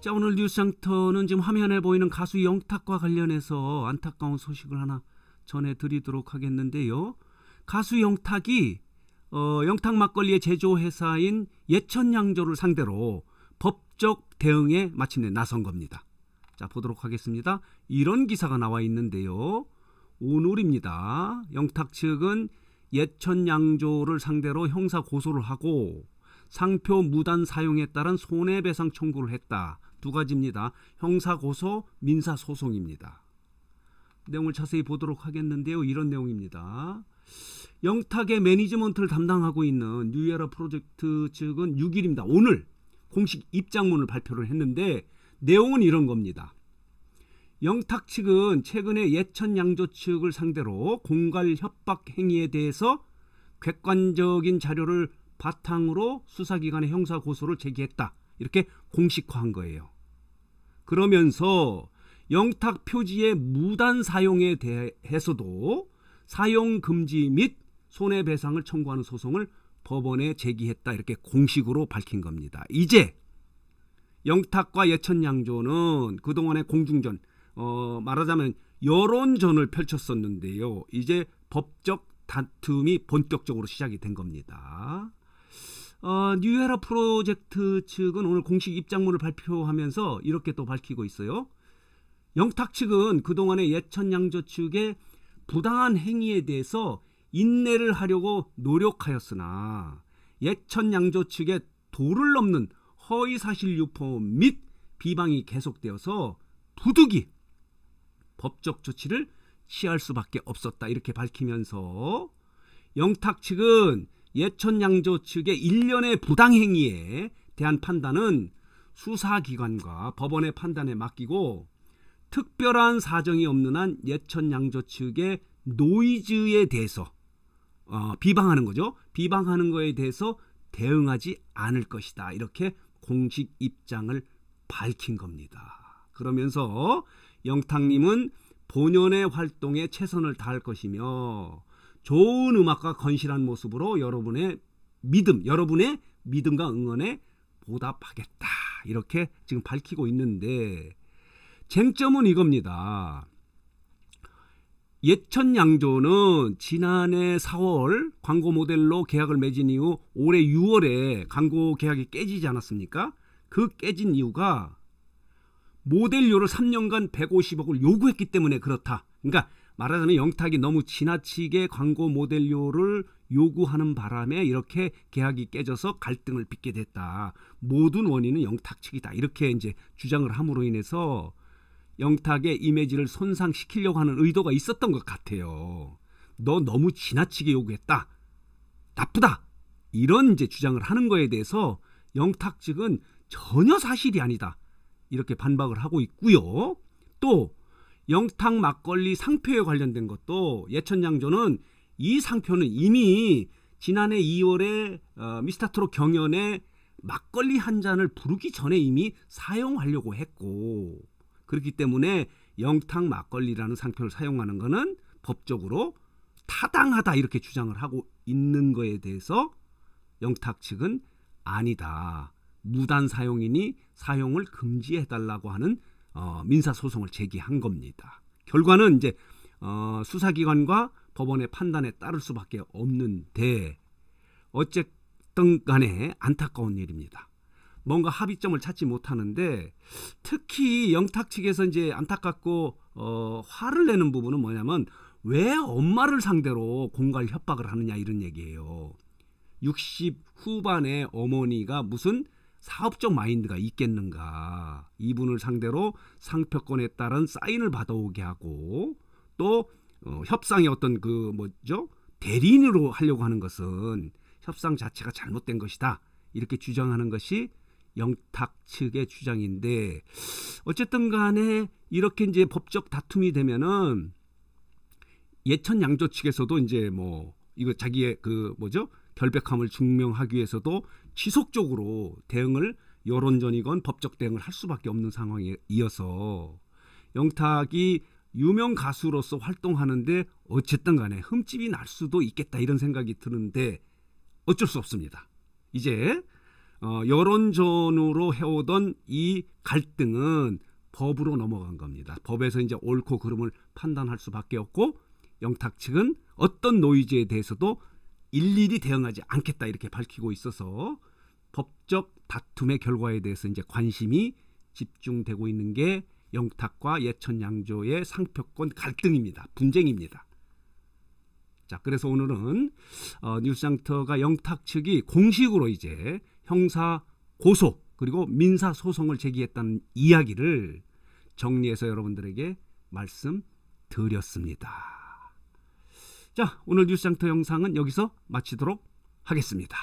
자 오늘 뉴스장터는 지금 화면에 보이는 가수 영탁과 관련해서 안타까운 소식을 하나 전해드리도록 하겠는데요. 가수 영탁이 어, 영탁 막걸리의 제조회사인 예천양조를 상대로 법적 대응에 마침내 나선 겁니다. 자 보도록 하겠습니다. 이런 기사가 나와 있는데요. 오늘입니다. 영탁 측은 예천양조를 상대로 형사 고소를 하고 상표 무단 사용에 따른 손해배상 청구를 했다. 두 가지입니다. 형사고소, 민사소송입니다. 내용을 자세히 보도록 하겠는데요. 이런 내용입니다. 영탁의 매니지먼트를 담당하고 있는 뉴에라 프로젝트 측은 6일입니다. 오늘 공식 입장문을 발표를 했는데 내용은 이런 겁니다. 영탁 측은 최근에 예천 양조 측을 상대로 공갈 협박 행위에 대해서 객관적인 자료를 바탕으로 수사기관의 형사 고소를 제기했다. 이렇게 공식화한 거예요. 그러면서 영탁 표지의 무단 사용에 대해서도 사용 금지 및 손해배상을 청구하는 소송을 법원에 제기했다 이렇게 공식으로 밝힌 겁니다. 이제 영탁과 예천양조는 그동안의 공중전 어, 말하자면 여론전을 펼쳤었는데요. 이제 법적 다툼이 본격적으로 시작이 된 겁니다. 어, 뉴헤라 프로젝트 측은 오늘 공식 입장문을 발표하면서 이렇게 또 밝히고 있어요. 영탁 측은 그동안의 예천 양조 측의 부당한 행위에 대해서 인내를 하려고 노력하였으나 예천 양조 측의 도를 넘는 허위 사실 유포 및 비방이 계속되어서 부득이 법적 조치를 취할 수밖에 없었다 이렇게 밝히면서 영탁 측은 예천양조 측의 일련의 부당행위에 대한 판단은 수사기관과 법원의 판단에 맡기고 특별한 사정이 없는 한 예천양조 측의 노이즈에 대해서 어, 비방하는 거죠. 비방하는 거에 대해서 대응하지 않을 것이다. 이렇게 공식 입장을 밝힌 겁니다. 그러면서 영탁님은 본연의 활동에 최선을 다할 것이며 좋은 음악과 건실한 모습으로 여러분의 믿음, 여러분의 믿음과 응원에 보답하겠다. 이렇게 지금 밝히고 있는데 쟁점은 이겁니다. 예천 양조는 지난해 4월 광고 모델로 계약을 맺은 이후 올해 6월에 광고 계약이 깨지지 않았습니까? 그 깨진 이유가 모델료를 3년간 150억을 요구했기 때문에 그렇다. 그러니까 말하자면 영탁이 너무 지나치게 광고 모델료를 요구하는 바람에 이렇게 계약이 깨져서 갈등을 빚게 됐다. 모든 원인은 영탁 측이다. 이렇게 이제 주장을 함으로 인해서 영탁의 이미지를 손상시키려고 하는 의도가 있었던 것 같아요. 너 너무 지나치게 요구했다. 나쁘다. 이런 이제 주장을 하는 거에 대해서 영탁 측은 전혀 사실이 아니다. 이렇게 반박을 하고 있고요. 또 영탁 막걸리 상표에 관련된 것도 예천양조는 이 상표는 이미 지난해 2월에 어, 미스터트롯 경연에 막걸리 한 잔을 부르기 전에 이미 사용하려고 했고 그렇기 때문에 영탁 막걸리라는 상표를 사용하는 것은 법적으로 타당하다 이렇게 주장을 하고 있는 거에 대해서 영탁 측은 아니다. 무단 사용이니 사용을 금지해달라고 하는 어, 민사 소송을 제기한 겁니다. 결과는 이제 어, 수사기관과 법원의 판단에 따를 수밖에 없는데 어쨌든 간에 안타까운 일입니다. 뭔가 합의점을 찾지 못하는데 특히 영탁 측에서 이제 안타깝고 어, 화를 내는 부분은 뭐냐면 왜 엄마를 상대로 공갈 협박을 하느냐 이런 얘기예요. 60 후반의 어머니가 무슨 사업적 마인드가 있겠는가. 이분을 상대로 상표권에 따른 사인을 받아오게 하고 또 어, 협상의 어떤 그 뭐죠? 대리인으로 하려고 하는 것은 협상 자체가 잘못된 것이다. 이렇게 주장하는 것이 영탁 측의 주장인데 어쨌든 간에 이렇게 이제 법적 다툼이 되면은 예천 양조 측에서도 이제 뭐 이거 자기의 그 뭐죠? 결백함을 증명하기 위해서도 지속적으로 대응을 여론전이건 법적 대응을 할 수밖에 없는 상황이어서 에 영탁이 유명 가수로서 활동하는데 어쨌든 간에 흠집이 날 수도 있겠다 이런 생각이 드는데 어쩔 수 없습니다. 이제 어, 여론전으로 해오던 이 갈등은 법으로 넘어간 겁니다. 법에서 이제 옳고 그름을 판단할 수밖에 없고 영탁 측은 어떤 노이즈에 대해서도 일일이 대응하지 않겠다 이렇게 밝히고 있어서 법적 다툼의 결과에 대해서 이제 관심이 집중되고 있는 게 영탁과 예천 양조의 상표권 갈등입니다. 분쟁입니다. 자, 그래서 오늘은 어, 뉴스장터가 영탁 측이 공식으로 이제 형사 고소 그리고 민사 소송을 제기했다는 이야기를 정리해서 여러분들에게 말씀드렸습니다. 자, 오늘 뉴스장터 영상은 여기서 마치도록 하겠습니다.